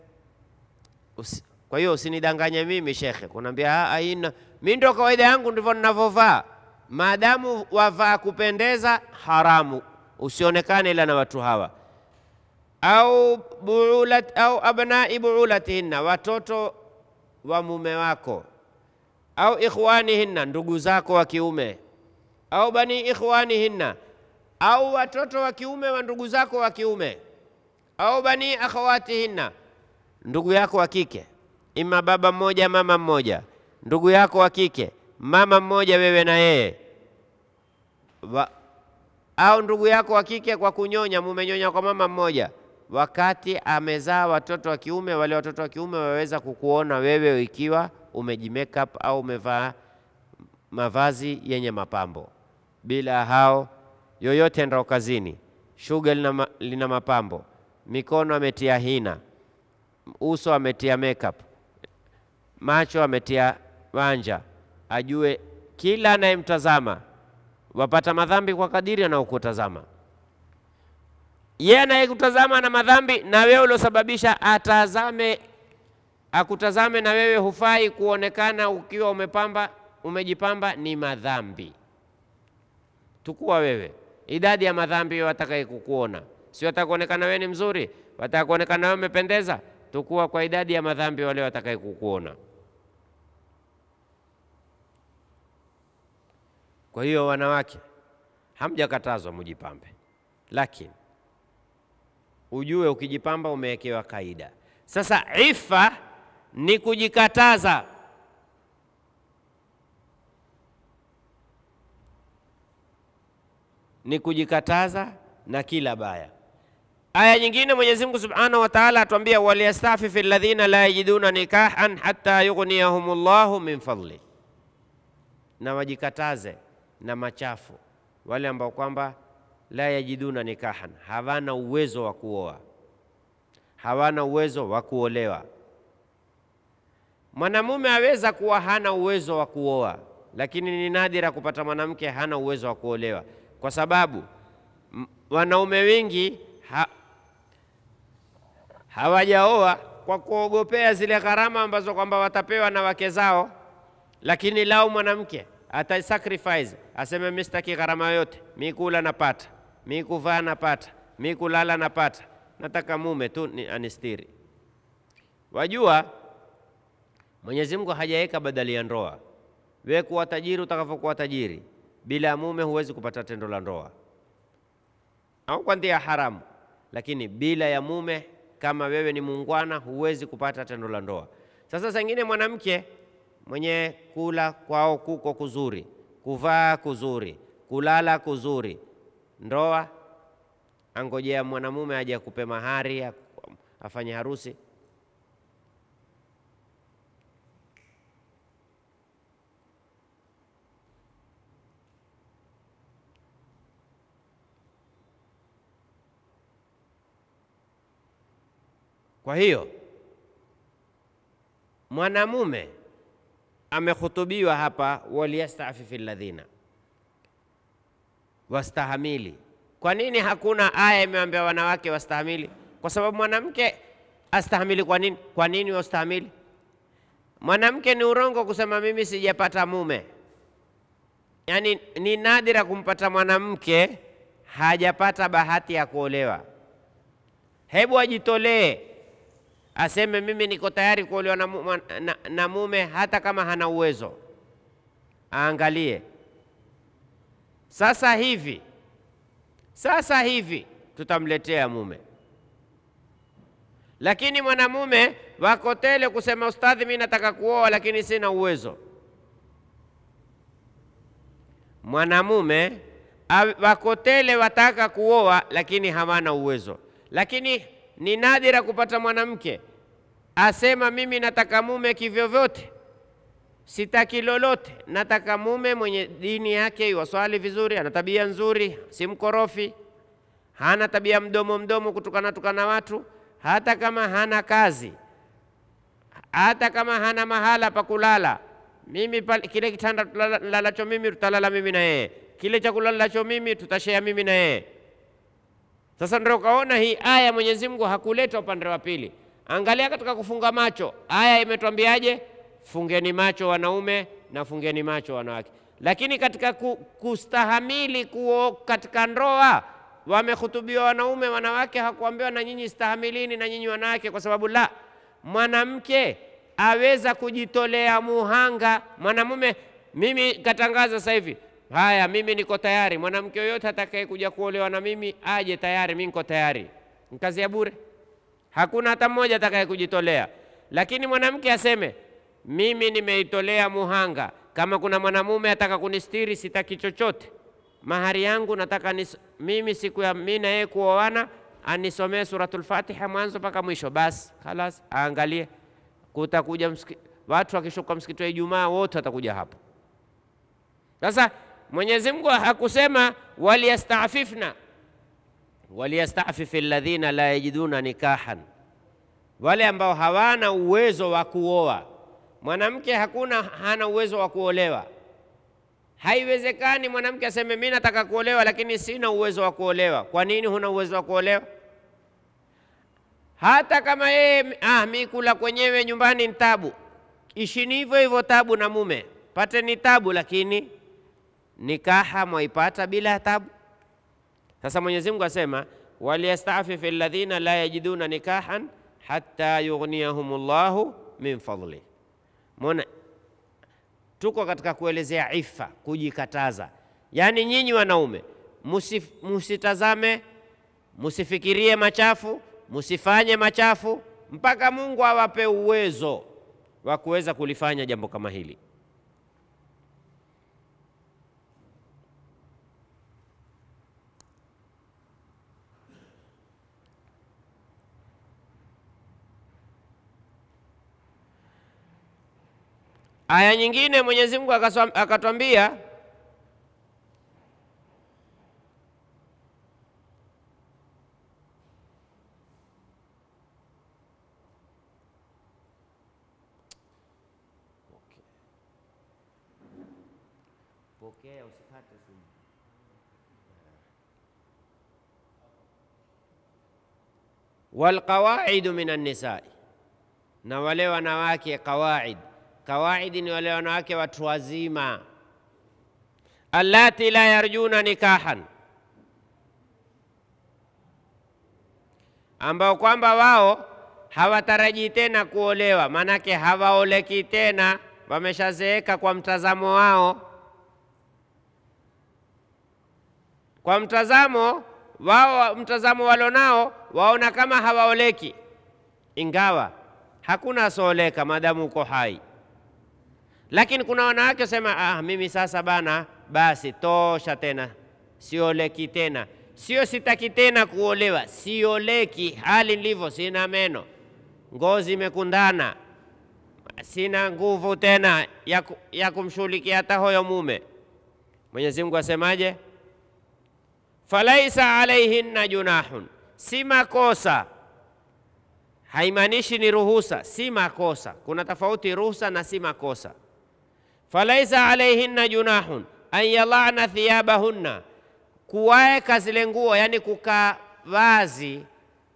kwa hiyo usinidanganye mimi shekhe, kunaambia aina ah, mimi ndo kawaida yangu ndivyo ninavyovaa. Maadamu wavaa kupendeza, haramu usionekane ila na watu hawa au buulat, au abnai buulatihinna, watoto wa mume wako, au ikhwanihinna, ndugu zako wa kiume, au bani ikhwanihinna, au watoto wa kiume wa ndugu zako wa kiume, au bani akhawatihinna, ndugu yako wa kike ima baba mmoja mama mmoja, ndugu yako wa kike mama mmoja wewe na yeye wa, au ndugu yako wa kike kwa kunyonya, mumenyonya kwa mama mmoja, wakati amezaa watoto wa kiume. Wale watoto wa kiume waweza kukuona wewe ikiwa umeji makeup au umevaa mavazi yenye mapambo. Bila hao yoyote ndao kazini, shuga lina mapambo, mikono ametia hina, uso ametia makeup macho ametia wanja, ajue kila anayemtazama wapata madhambi kwa kadiri anaokutazama yeye. anayekutazama na madhambi, na wewe uliosababisha atazame, akutazame na wewe. Hufai kuonekana ukiwa umepamba, umejipamba ni madhambi. Tukua wewe idadi ya madhambi watakaye kukuona, si watakuonekana wewe ni mzuri, watakuonekana wewe umependeza. Tukua kwa idadi ya madhambi wale watakaye kukuona. Kwa hiyo wanawake, hamjakatazwa mujipambe, lakini ujue ukijipamba umewekewa kaida. Sasa ifa ni kujikataza. Ni kujikataza na kila baya. Aya nyingine Mwenyezi Mungu Subhanahu wa Ta'ala atuambia waliyastafif alladhina la yajiduna nikahan hatta yughniyahumullahu min fadli, na wajikataze na machafu, wale ambao kwamba la yajiduna nikahan, hawana uwezo wa kuoa, hawana uwezo wa kuolewa. Mwanamume aweza kuwa hana uwezo wa kuoa, lakini ni nadira kupata mwanamke hana uwezo wa kuolewa, kwa sababu wanaume wengi ha hawajaoa kwa kuogopea zile gharama ambazo kwamba watapewa na wake zao, lakini lao mwanamke sacrifice aseme mimi sitaki gharama yote, mi kula napata, mi kuvaa napata, mi kulala napata, nataka mume tu ni anistiri. Wajua Mwenyezi Mungu hajaweka badali ya ndoa. we kuwa tajiri utakavyokuwa tajiri, bila mume huwezi kupata tendo la ndoa au kwa ndia haramu, lakini bila ya mume, kama wewe ni muungwana, huwezi kupata tendo la ndoa. Sasa sangine mwanamke mwenye kula kwao kuko kuzuri, kuvaa kuzuri, kulala kuzuri, ndoa angojea mwanamume aje akupe mahari afanye harusi. Kwa hiyo mwanamume amehutubiwa hapa, waliyastafifi ladhina wastahamili. Kwa nini hakuna aya imeambia wanawake wastahamili? Kwa sababu mwanamke astahamili. Kwa nini? Kwa nini wastahamili? Mwanamke ni urongo kusema mimi sijapata mume. Yaani ni nadira kumpata mwanamke hajapata bahati ya kuolewa. Hebu ajitolee aseme mimi niko tayari kuolewa na, na, na mume hata kama hana uwezo, aangalie sasa hivi, sasa hivi tutamletea mume. Lakini mwanamume wako tele kusema, ustadhi, mimi nataka kuoa lakini sina uwezo. Mwanamume wako tele wataka kuoa lakini hawana uwezo, lakini ni nadira kupata mwanamke asema mimi nataka mume kivyovyote, sitaki lolote, nataka mume mwenye dini yake, iwaswali vizuri, ana tabia nzuri, si mkorofi, hana tabia mdomo mdomo kutukana tukana watu, hata kama hana kazi, hata kama hana mahala pa kulala. Mimi pale, kile kitanda tulalacho mimi tutalala mimi na yeye, kile cha kulalacho mimi tutashea mimi na yeye sasa ndio kaona hii aya Mwenyezi Mungu hakuleta upande wa pili. Angalia katika kufunga macho, aya imetwambiaje? Fungeni macho wanaume na fungeni macho wanawake. Lakini katika kustahamili kuo katika ndoa wamehutubiwa wanaume, wanawake hakuambiwa na nyinyi stahamilini na nyinyi wanawake, kwa sababu la mwanamke aweza kujitolea muhanga mwanamume. Mimi katangaza sasa hivi haya, mimi niko tayari, mwanamke yoyote atakaye kuja kuolewa na mimi aje tayari, mimi niko tayari. Ni kazi ya bure, hakuna hata mmoja atakaye kujitolea. Lakini mwanamke aseme mimi nimeitolea muhanga, kama kuna mwanamume ataka kunistiri, sitaki chochote, mahari yangu nataka nis... mimi siku ya mimi na yeye kuoana anisomee suratul Fatiha mwanzo mpaka mwisho, basi khalas, aangalie kutakuja msiki, watu wakishuka msikiti wa Ijumaa wote watakuja hapo. Sasa Mwenyezi Mungu hakusema waliyastafifna, waliyastafif alladhina la yajiduna nikahan, wale ambao hawana uwezo wa kuoa. Mwanamke hakuna hana uwezo wa kuolewa. Haiwezekani mwanamke aseme mimi nataka kuolewa, lakini sina uwezo wa kuolewa. Kwa nini huna uwezo wa kuolewa? Hata kama yeye ah, mimi kula kwenyewe nyumbani ni tabu, ishini hivyo hivyo, tabu na mume pate ni tabu, lakini nikaha mwaipata bila tabu. Sasa Mwenyezi Mungu asema waliyastafifi alladhina la yajiduna nikahan hatta yughniyahumullahu min fadli. Mona tuko katika kuelezea ifa, kujikataza. Yaani nyinyi wanaume musitazame, musifikirie machafu, musifanye machafu mpaka Mungu awape uwezo wa kuweza kulifanya jambo kama hili. Aya nyingine Mwenyezi Mungu akatwambia Walqawaidu minan nisai, na wale wanawake qawaid Kawaidi ni wale wanawake watu wazima, allati la yarjuna nikahan, ambao kwamba wao hawatarajii tena kuolewa, maanake hawaoleki tena, wameshazeeka kwa mtazamo wao, kwa mtazamo wao, mtazamo walonao, waona kama hawaoleki, ingawa hakuna sooleka madamu uko hai. Lakini kuna wanawake wasema, ah, mimi sasa bana, basi tosha tena, sioleki tena, sio sitaki tena kuolewa, sioleki, hali ndivyo, sina meno, ngozi imekundana, sina nguvu tena ya, ya kumshughulikia hata huyo mume. Mwenyezi Mungu asemaje? falaisa alaihinna junahun, si makosa haimaanishi ni ruhusa, si makosa. Kuna tofauti ruhusa na si makosa falaisa alaihinna junahun an yalana thiyabahunna, kuwaeka zile nguo, yani kukaa wazi,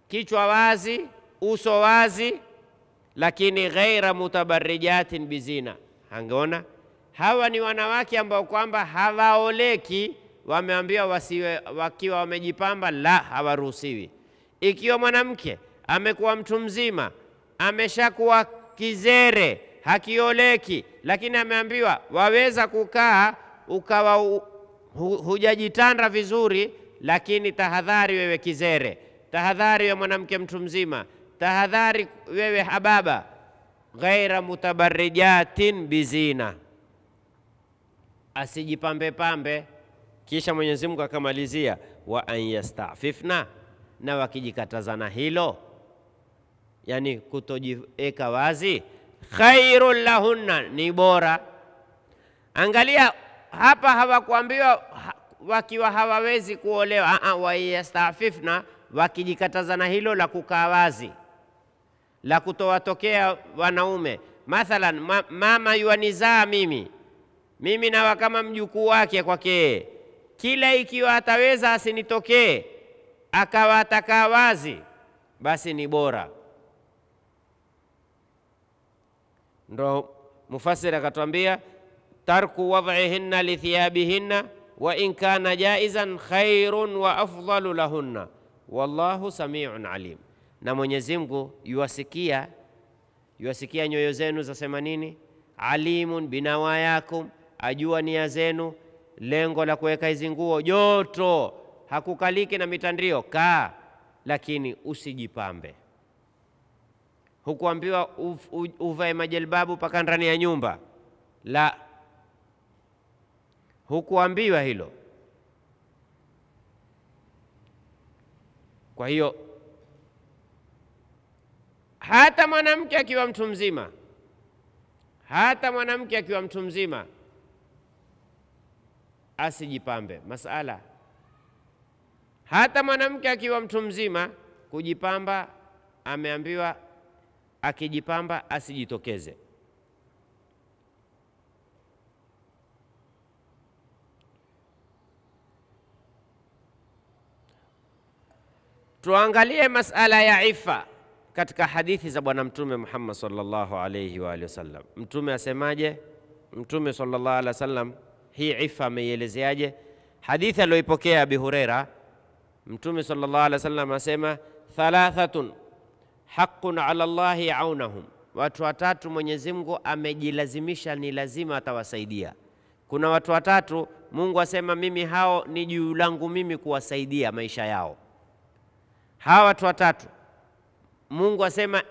kichwa wazi, uso wazi, lakini ghaira mutabarijatin bizina. Angeona hawa ni wanawake ambao kwamba hawaoleki, wameambiwa wasiwe wakiwa wamejipamba, la, hawaruhusiwi. Ikiwa mwanamke amekuwa mtu mzima, ameshakuwa kizere hakioleki, lakini ameambiwa waweza kukaa ukawa u, hu, hujajitanda vizuri, lakini tahadhari wewe kizere, tahadhari wewe mwanamke mtu mzima, tahadhari wewe hababa, ghaira mutabarijatin bizina, asijipambe pambe. Kisha Mwenyezi Mungu akamalizia wa an yastafifna, na wakijikatazana hilo, yani kutojiweka wazi khairun lahunna, ni bora. Angalia hapa, hawakuambiwa wakiwa hawawezi kuolewa, ah, ah, wayastafifna, wakijikataza na hilo la kukaa wazi, la kutowatokea wanaume. Mathalan, ma, mama yuanizaa mimi, mimi nawa kama mjukuu wake kwake, kila ikiwa ataweza asinitokee, akawa atakaa wazi, basi ni bora. Ndo mufasiri akatwambia tarku wadhihinna lithiyabihinna wa in kana jaizan khairun wa afdalu lahunna wallahu samiun alim, na Mwenyezi Mungu yuwasikia yuwasikia nyoyo zenu zasema nini, alimun binawayakum, ajua nia zenu. Lengo la kuweka hizi nguo joto, hakukaliki na mitandio kaa, lakini usijipambe hukuambiwa uvae majelbabu mpaka ndani ya nyumba, la, hukuambiwa hilo. Kwa hiyo hata mwanamke akiwa mtu mzima, hata mwanamke akiwa mtu mzima asijipambe masala. Hata mwanamke akiwa mtu mzima kujipamba, ameambiwa akijipamba asijitokeze. Tuangalie masala ya ifa katika hadithi za Bwana Mtume Muhammad sallallahu alayhi wa alihi wasallam. Mtume asemaje? Mtume sallallahu alayhi wasallam hii ifa ameielezeaje? Hadithi aliyoipokea Abi Huraira, Mtume sallallahu alayhi wasallam asema thalathatun haqqun ala Allahi aunahum, watu watatu Mwenyezi Mungu amejilazimisha ni lazima atawasaidia. Kuna watu watatu Mungu asema mimi hao ni juu langu mimi kuwasaidia maisha yao. Hawa watu watatu Mungu asema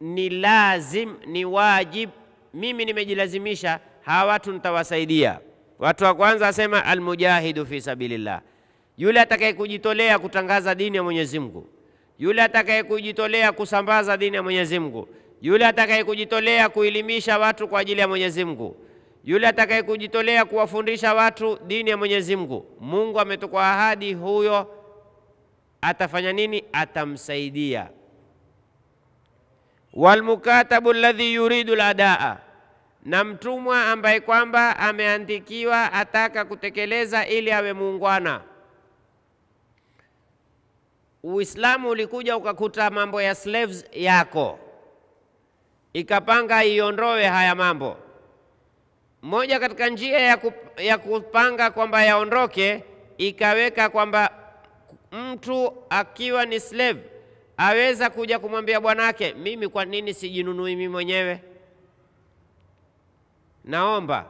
ni lazim, ni wajib, mimi nimejilazimisha hawa watu nitawasaidia. Watu wa kwanza asema almujahidu fi sabilillah, yule atakaye kujitolea kutangaza dini ya Mwenyezi Mungu. Yule atakaye kujitolea kusambaza dini ya Mwenyezi Mungu, yule atakaye kujitolea kuelimisha watu kwa ajili ya Mwenyezi Mungu, yule atakaye kujitolea kuwafundisha watu dini ya Mwenyezi Mungu, Mungu ametupa ahadi, huyo atafanya nini? Atamsaidia. Walmukatabu alladhi yuridu ladaa na mtumwa ambaye kwamba ameandikiwa ataka kutekeleza ili awe muungwana Uislamu ulikuja ukakuta mambo ya slaves yako, ikapanga iondoe haya mambo. Moja katika njia ya kupanga kwamba yaondoke, ikaweka kwamba mtu akiwa ni slave aweza kuja kumwambia bwanake, mimi kwa nini sijinunui mimi mwenyewe? Naomba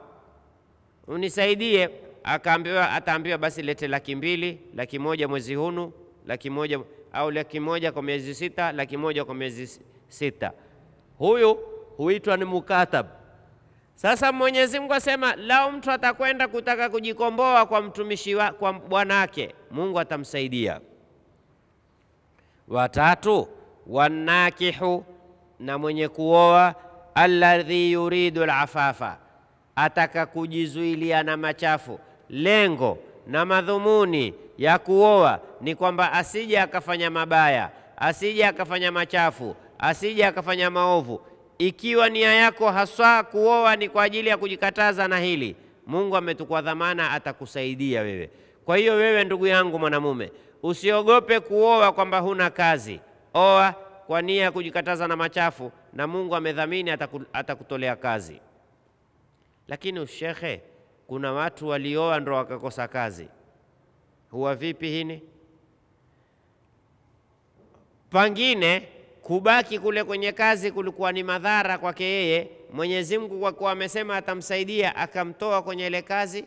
unisaidie. Akaambiwa, ataambiwa basi lete laki mbili, laki moja mwezi hunu laki moja au laki moja kwa miezi sita, laki moja kwa miezi sita. Huyu huitwa ni mukatab. Sasa Mwenyezi Mungu asema, lao mtu atakwenda kutaka kujikomboa kwa mtumishi wa, kwa bwanake, Mungu atamsaidia. Watatu, wanakihu, na mwenye kuoa, alladhi yuridu alafafa, ataka kujizuilia na machafu. Lengo na madhumuni ya kuoa ni kwamba asije akafanya mabaya, asije akafanya machafu, asije akafanya maovu. Ikiwa nia yako haswa kuoa ni kwa ajili ya kujikataza na hili, Mungu ametukwa dhamana, atakusaidia wewe. Kwa hiyo wewe, ndugu yangu mwanamume, usiogope kuoa kwamba huna kazi. Oa kwa nia ya kujikataza na machafu, na Mungu amedhamini atakutolea kazi. Lakini ushekhe, kuna watu walioa ndo wakakosa kazi huwa vipi hini? Pangine kubaki kule kwenye kazi kulikuwa ni madhara kwake yeye. Mwenyezi Mungu kwa kuwa amesema atamsaidia, akamtoa kwenye ile kazi.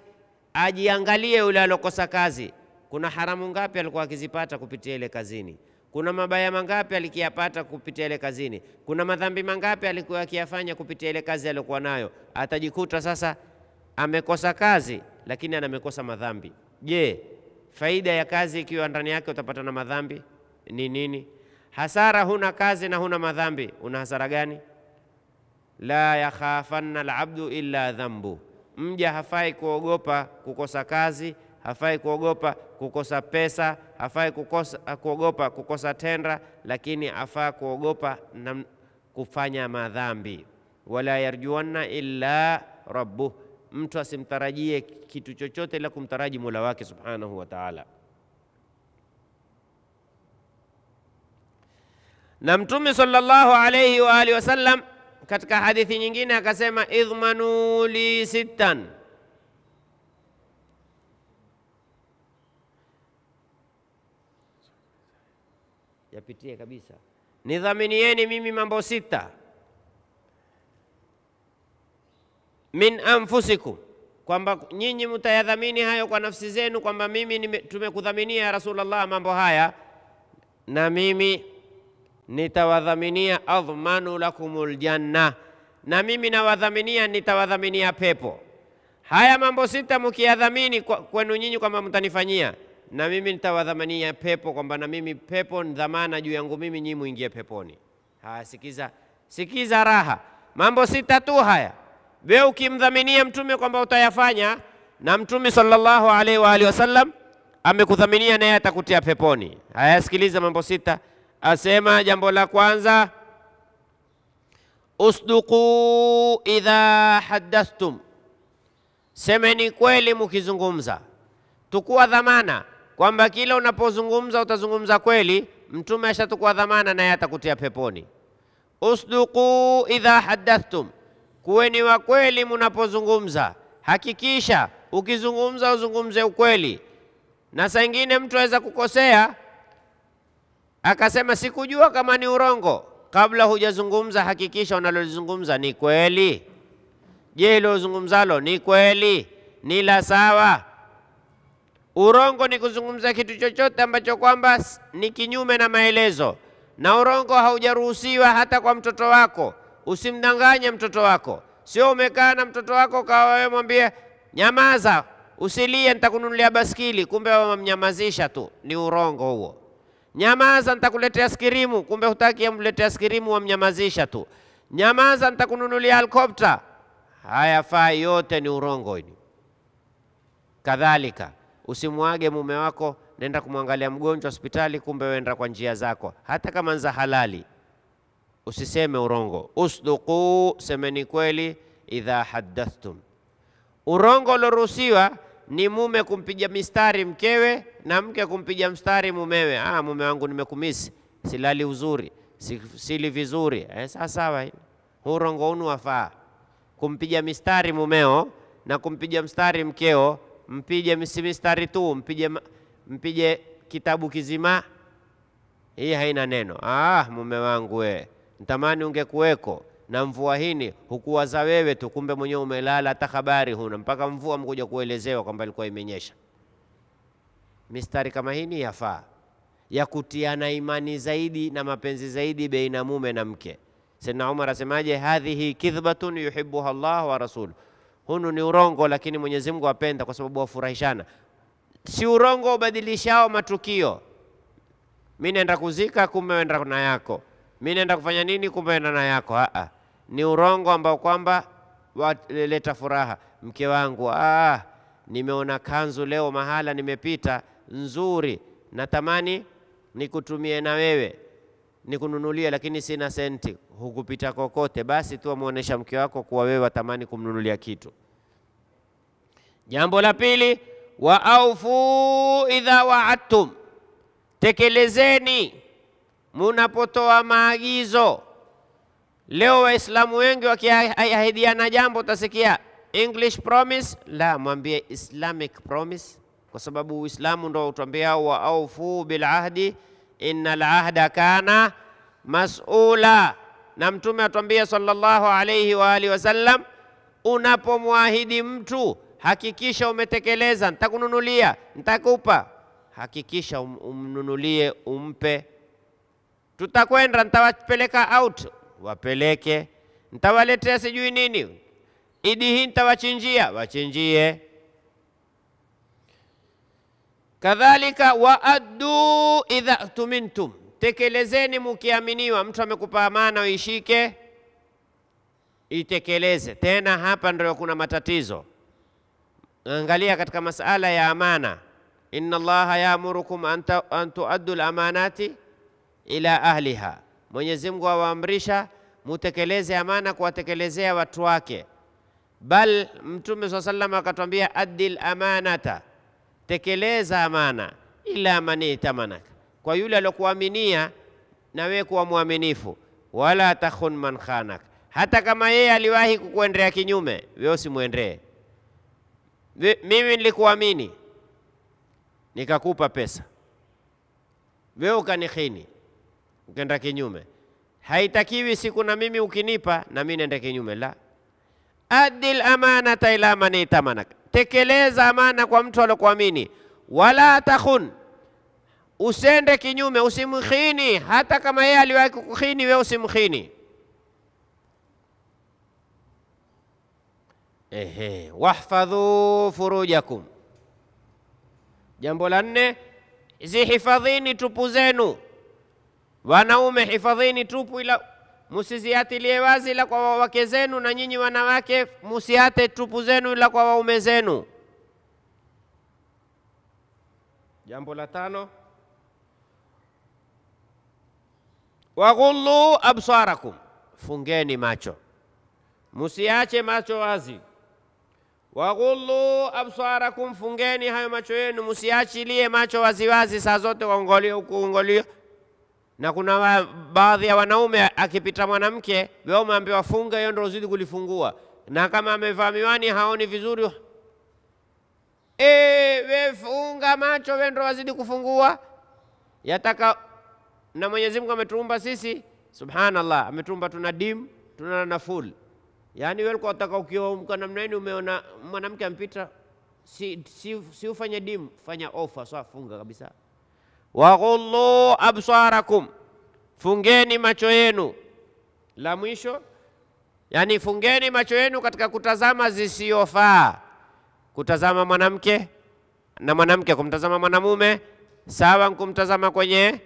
Ajiangalie yule alokosa kazi, kuna haramu ngapi alikuwa akizipata kupitia ile kazini? Kuna mabaya mangapi alikiyapata kupitia ile kazini? Kuna madhambi mangapi alikuwa akiyafanya kupitia ile kazi aliyokuwa nayo? Atajikuta sasa amekosa kazi, lakini anamekosa madhambi. Je, Faida ya kazi ikiwa ndani yake utapata na madhambi ni nini? Hasara, huna kazi na huna madhambi, una hasara gani? La yakhafanna alabdu illa dhambu, mja hafai kuogopa kukosa kazi, hafai kuogopa kukosa pesa, hafai kukosa, kuogopa kukosa tenda, lakini afaa kuogopa na kufanya madhambi. Wala yarjuanna illa rabbuh mtu asimtarajie kitu chochote ila kumtaraji Mola wake subhanahu wa taala. Na Mtume sallallahu alayhi wa alihi wasallam katika hadithi nyingine akasema, idhmanu li sittan, yapitie kabisa, nidhaminieni mimi mambo sita min anfusikum, kwamba nyinyi mtayadhamini hayo kwa nafsi zenu, kwamba mimi tumekudhaminia ya Rasulullah mambo haya, na mimi nitawadhaminia, adhmanu lakumul janna, na mimi nawadhaminia, nitawadhaminia pepo. Haya mambo sita mkiyadhamini kwenu nyinyi kwamba mtanifanyia, na mimi nitawadhamania pepo, kwamba na mimi pepo ni dhamana juu yangu mimi, nyinyi muingie peponi. Haya, sikiza sikiza, raha mambo sita tu haya wewe ukimdhaminia mtume kwamba utayafanya na mtume sallallahu alaihi wa alihi wasallam amekudhaminia naye atakutia peponi. Haya, sikiliza mambo sita. Asema jambo la kwanza, usduqu idha haddathtum, semeni kweli mukizungumza. Tukua dhamana kwamba kila unapozungumza utazungumza kweli. Mtume ashatukua dhamana naye atakutia peponi. Usduqu idha haddathtum kuweni wa kweli mnapozungumza. Hakikisha ukizungumza uzungumze ukweli, na saa ingine mtu aweza kukosea akasema sikujua kama ni urongo. Kabla hujazungumza, hakikisha unalolizungumza ni kweli. Je, hilo ni kweli? Ni la sawa? Urongo ni kuzungumza kitu chochote ambacho kwamba ni kinyume na maelezo, na urongo haujaruhusiwa hata kwa mtoto wako usimdanganye mtoto wako. Sio umekaa na mtoto wako kawa wewe mwambie nyamaza, usilie, nitakununulia baskili, kumbe wamnyamazisha tu. Ni urongo huo. Nyamaza, nitakuletea skirimu, kumbe hutaki amletea skirimu, wamnyamazisha tu. Nyamaza, nitakununulia helikopta. Haya faa yote ni urongo hili. Kadhalika usimwage mume wako, nenda kumwangalia mgonjwa hospitali, kumbe wenda kwa njia zako, hata kama nza halali usiseme urongo. Usduqu, semeni kweli. Idha haddathtum, urongo uloruhusiwa ni mume kumpiga mistari mkewe na mke kumpiga mstari mumewe. Ah, mume wangu nimekumisi, silali uzuri, sili vizuri. Eh, sawa sawa, urongo unu wafaa kumpiga mistari mumeo na kumpiga mstari mkeo. Mpige si mistari tu, mpige, mpige kitabu kizima. Hii haina neno. Ah, mume wangu eh. Ntamani ungekuweko na mvua hini, hukuwaza wewe tu, kumbe mwenyewe umelala, hata habari huna, mpaka mvua mkuja kuelezewa kwamba ilikuwa imenyesha. Mistari kama hini yafaa ya kutiana imani zaidi na mapenzi zaidi baina mume na mke. Saidna Umar asemaje? hadhihi kidhbatun yuhibuha Allah wa rasul, hunu ni urongo lakini Mwenyezi Mungu apenda, kwa sababu wafurahishana. Si urongo ubadilishao matukio, mi naenda kuzika, kumbe wenda na yako mi naenda kufanya nini, kumbe na yako. Aa, ni urongo ambao kwamba waleta furaha. Mke wangu, aa, nimeona kanzu leo mahala nimepita nzuri, natamani nikutumie na wewe nikununulie, lakini sina senti, hukupita kokote. Basi tu amuonesha mke wako kuwa wewe watamani kumnunulia kitu. Jambo la pili, wa aufu idha waadtum, tekelezeni munapotoa maagizo. Leo Waislamu wengi wakiahidiana jambo utasikia English promise, la mwambie Islamic promise, kwa sababu Uislamu ndo utuambia wa aufu bil ahdi innal ahda kana mas'ula, na Mtume atuambia sallallahu alayhi wa alihi wasallam, unapomwahidi mtu hakikisha umetekeleza, nitakununulia, nitakupa, hakikisha um-, umnunulie, umpe tutakwenda ntawapeleka out, wapeleke, ntawaletea sijui nini, idi hii ntawachinjia, wachinjie. Kadhalika waaddu idha tumintum, tekelezeni mukiaminiwa. Mtu amekupa amana uishike, itekeleze. Tena hapa ndio kuna matatizo. Angalia katika masala ya amana, inna allaha yaamurukum an tuaddu lamanati ila ahliha, Mwenyezi Mungu awaamrisha mutekeleze amana kuwatekelezea watu wake. Bal Mtume swalla sallam akatwambia, addil amanata, tekeleza amana, ila mani tamanaka, kwa yule aliyokuaminia na wewe kuwa mwaminifu, wala takhun man khanak, hata kama yeye aliwahi kukuendea kinyume, wewe usimwendee. Mimi nilikuamini nikakupa pesa, wewe ukanihini ukaenda kinyume. Haitakiwi siku na mimi ukinipa na mimi nende kinyume, la. Adil amanata ila man itamanak. tekeleza amana kwa mtu alokuamini. Wala takhun, usende kinyume, usimkhini hata kama yeye aliwahi kukukhini wewe, usimkhini. Ehe, wahfadhu furujakum. Jambo la nne, zihifadhini tupu zenu Wanaume hifadhini tupu, ila musiziatilie wazi ila kwa wake zenu, na nyinyi wanawake musiate tupu zenu ila kwa waume zenu. Jambo la tano, waghullu absarakum, fungeni macho, musiache macho wazi. Waghullu absarakum, fungeni hayo macho yenu, musiachilie macho waziwazi saa zote, waongolie huku ungolie na kuna baadhi ya wanaume akipita mwanamke wao umeambiwa funga, hiyo ndio zidi kulifungua, na kama amevaa miwani haoni vizuri e, funga macho, we ndio wazidi kufungua. Yataka na Mwenyezi Mungu ametuumba sisi, subhanallah, ametuumba tuna dim, tuna na full. Yaani wewe ulikuwa unataka ukiomka namna hii, umeona mwanamke ampita, si, si, si ufanye dim, fanya ofa, swa funga kabisa waghullu absarakum, fungeni macho yenu. La mwisho yani, fungeni macho yenu katika kutazama zisiyofaa. Kutazama mwanamke na mwanamke, kumtazama mwanamume sawa, nkumtazama kwenye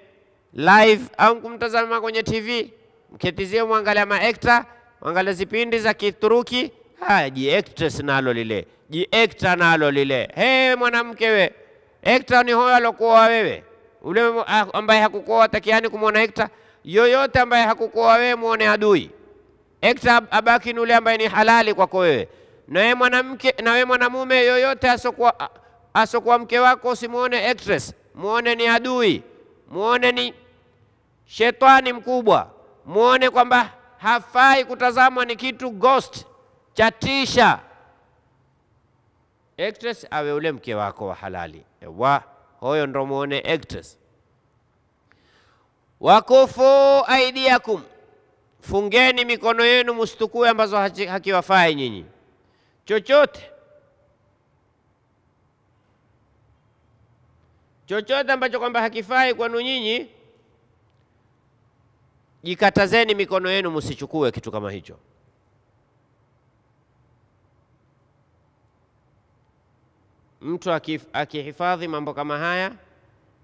live au nkumtazama kwenye TV. Mketizie mwangalia maekta, mwangalia zipindi za Kituruki. Haya, jiektres nalo lile, jiekta nalo lile. Hey, mwanamke we, ekta ni hoyo alokuwa wewe ule ambaye hakukoa takiani kumwona Hekta, yoyote ambaye hakukoa wewe muone adui. Hekta abaki ni ule ambaye ni halali kwako wewe, na wewe mwanamke, na wewe mwanamume, yoyote asokuwa asokuwa mke wako usimuone actress, muone ni adui, muone ni shetani mkubwa, muone kwamba hafai kutazamwa, ni kitu ghost cha tisha. Actress awe ule mke wako wa halali, ewa hoyo ndo muone actors. Wakufu aidiakum, fungeni mikono yenu musitukue ambazo hakiwafai nyinyi chochote chochote ambacho kwamba hakifai kwenu nyinyi, jikatazeni mikono yenu, musichukue kitu kama hicho. mtu akihifadhi mambo kama haya,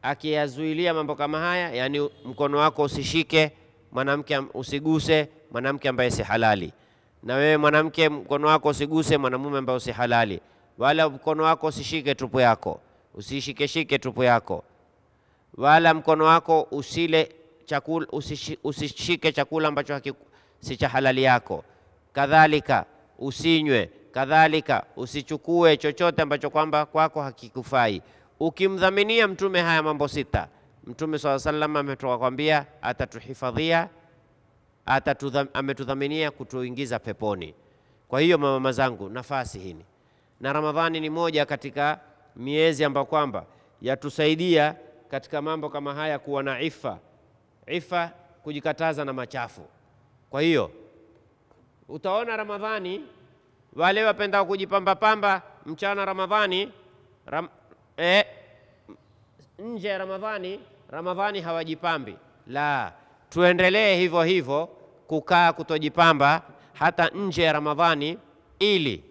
akiyazuilia mambo kama haya, yani mkono wako usishike mwanamke, usiguse mwanamke ambaye si halali, na wewe mwanamke, mkono wako usiguse mwanamume ambaye si halali, wala mkono wako usishike tupu yako, usishikeshike tupu yako, wala mkono wako usile chakula, usishike chakula ambacho si cha halali yako, kadhalika usinywe Kadhalika usichukue chochote ambacho kwamba kwako hakikufai. Ukimdhaminia mtume haya mambo sita, mtume swalla sallam ametoka kwambia atatuhifadhia, ametudhaminia kutuingiza peponi. Kwa hiyo mama zangu, nafasi hini na Ramadhani ni moja katika miezi ambayo kwamba yatusaidia katika mambo kama haya, kuwa na ifa ifa, kujikataza na machafu. Kwa hiyo utaona Ramadhani wale wapenda kujipamba pamba mchana Ramadhani ram, eh, nje ya Ramadhani, Ramadhani hawajipambi. La, tuendelee hivyo hivyo kukaa kutojipamba hata nje ya Ramadhani, ili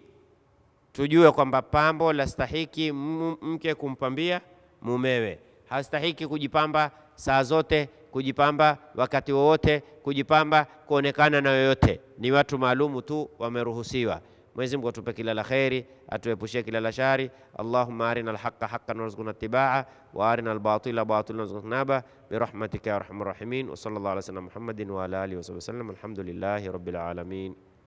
tujue kwamba pambo lastahiki mke kumpambia mumewe, hastahiki kujipamba saa zote, kujipamba wakati wowote, kujipamba kuonekana na yoyote. Ni watu maalumu tu wameruhusiwa. Mwenyezi Mungu atupe kila la kheri, atuepushie kila la shari. Allahumma arina alhaqa haqqan warzuqna ittibaa wa arina albatila batilan warzuqna naba birahmatika ya arhamar rahimin wa sallallahu ala sayyidina Muhammadin wa ala alihi wa sahbihi wasallam alhamdulillahi rabbil alamin.